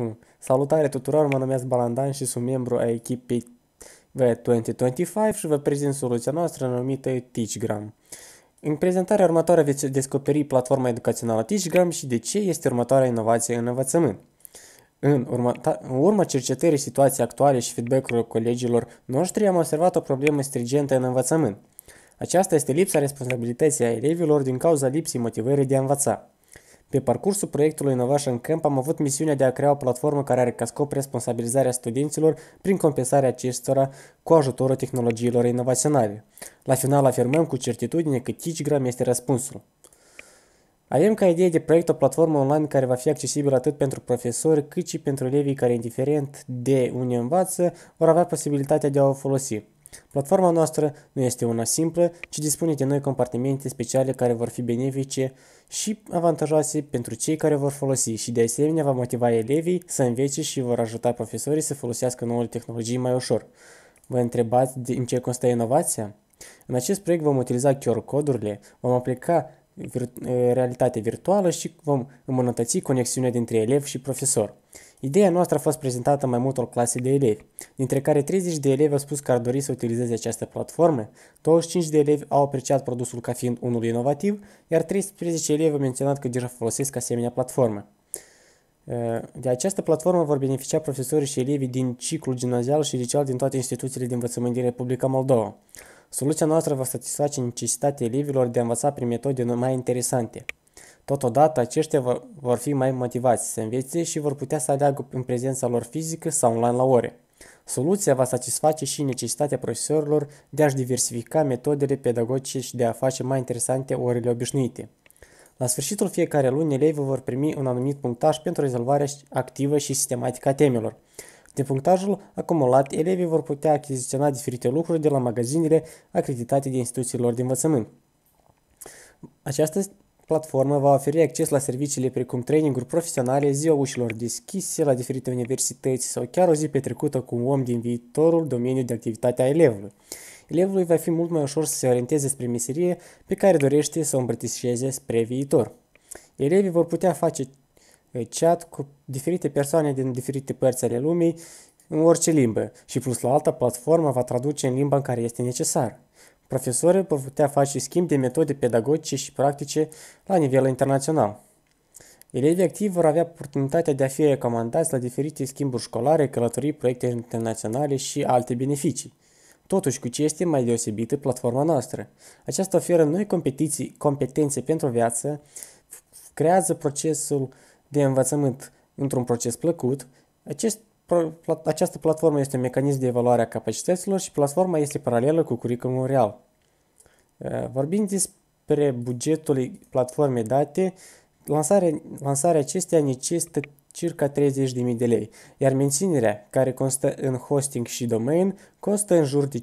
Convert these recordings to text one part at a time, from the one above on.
1. Salutare tuturor, mă numesc Balandan și sunt membru a echipei V2025 și vă prezint soluția noastră numită TeachGram. În prezentarea următoare veți descoperi platforma educațională TeachGram și de ce este următoarea inovație în învățământ. În urma, în urma cercetării situației actuale și feedback-urilor colegilor noștri, am observat o problemă stringentă în învățământ. Aceasta este lipsa responsabilității a elevilor din cauza lipsii motivării de a învăța. Pe parcursul proiectului Innovation Camp am avut misiunea de a crea o platformă care are ca scop responsabilizarea studenților prin compensarea acestora cu ajutorul tehnologiilor inovaționale. La final afirmăm cu certitudine că Teachgram este răspunsul. Avem ca idee de proiect o platformă online care va fi accesibilă atât pentru profesori cât și pentru elevii care, indiferent de unde învață, vor avea posibilitatea de a o folosi. Platforma noastră nu este una simplă, ci dispune de noi compartimente speciale care vor fi benefice și avantajoase pentru cei care vor folosi și de asemenea va motiva elevii să învețe și vor ajuta profesorii să folosească noile tehnologii mai ușor. Vă întrebați din ce constă inovația? În acest proiect vom utiliza QR codurile, vom aplica vir- eh, realitate virtuală și vom îmbunătăți conexiunea dintre elev și profesor. Ideea noastră a fost prezentată mai multor clase de elevi, dintre care 30 de elevi au spus că ar dori să utilizeze această platformă, 25 de elevi au apreciat produsul ca fiind unul inovativ, iar 13 elevi au menționat că deja folosesc asemenea platformă. Ă, de această platformă vor beneficia profesorii și elevii din ciclul gimnazial și liceal din toate instituțiile de învățământ din Republica Moldova. Soluția noastră va satisface necesitatea elevilor de a învăța prin metode mai interesante. Totodată, aceștia vor fi mai motivați să învețe și vor putea să aleagă în prezența lor fizică sau online la ore. Soluția va satisface și necesitatea profesorilor de a-și diversifica metodele pedagogice și de a face mai interesante orele obișnuite. La sfârșitul fiecare luni, elevii vor primi un anumit punctaj pentru rezolvarea activă și sistematică a temelor. Din punctajul acumulat, elevii vor putea achiziționa diferite lucruri de la magazinele acreditate de instituțiilor de învățământ. Această Platforma va oferi acces la serviciile precum traininguri profesionale, ziua ușilor deschise la diferite universități sau chiar o zi petrecută cu un om din viitorul domeniu de activitate a elevului. Elevului va fi mult mai ușor să se orienteze spre meserie pe care dorește să o îmbrățișeze spre viitor. Elevii vor putea face uh, chat cu diferite persoane din diferite părți ale lumii în orice limbă și plus la alta platforma va traduce în limba în care este necesar profesorii vor putea face schimb de metode pedagogice și practice la nivel internațional. Elevii activi vor avea oportunitatea de a fi recomandați la diferite schimburi școlare, călătorii, proiecte internaționale și alte beneficii. Totuși, cu ce este mai deosebită platforma noastră? Aceasta oferă noi competiții, competențe pentru viață, creează procesul de învățământ într-un proces plăcut. Acest această platformă este un mecanism de evaluare a capacităților și platforma este paralelă cu curriculumul real. Uh, vorbind despre bugetul platformei date, lansarea, lansarea acesteia necesită circa 30.000 de lei, iar menținerea, care constă în hosting și domain, costă în jur de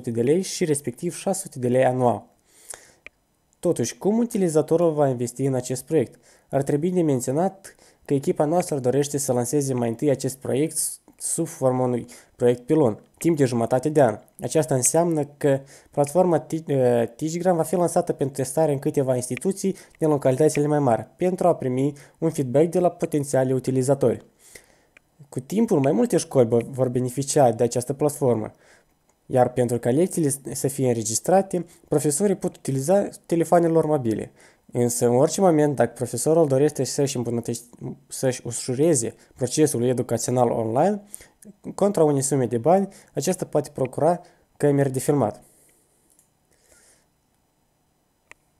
5.400 de lei și respectiv 600 de lei anual. Totuși, cum utilizatorul va investi în acest proiect? Ar trebui de menționat că echipa noastră dorește să lanseze mai întâi acest proiect sub forma unui proiect pilon, timp de jumătate de an. Aceasta înseamnă că platforma eh, Tigigram va fi lansată pentru testare în câteva instituții din localitățile mai mari, pentru a primi un feedback de la potențialii utilizatori. Cu timpul, mai multe școli vor beneficia de această platformă, iar pentru ca lecțiile să fie înregistrate, profesorii pot utiliza telefoanele lor mobile. Însă, în orice moment, dacă profesorul dorește să-și, să-și ușureze procesul educațional online, contra unei sume de bani, acesta poate procura camere de filmat.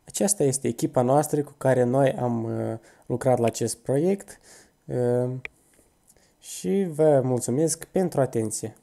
Aceasta este echipa noastră cu care noi am uh, lucrat la acest proiect uh, și vă mulțumesc pentru atenție.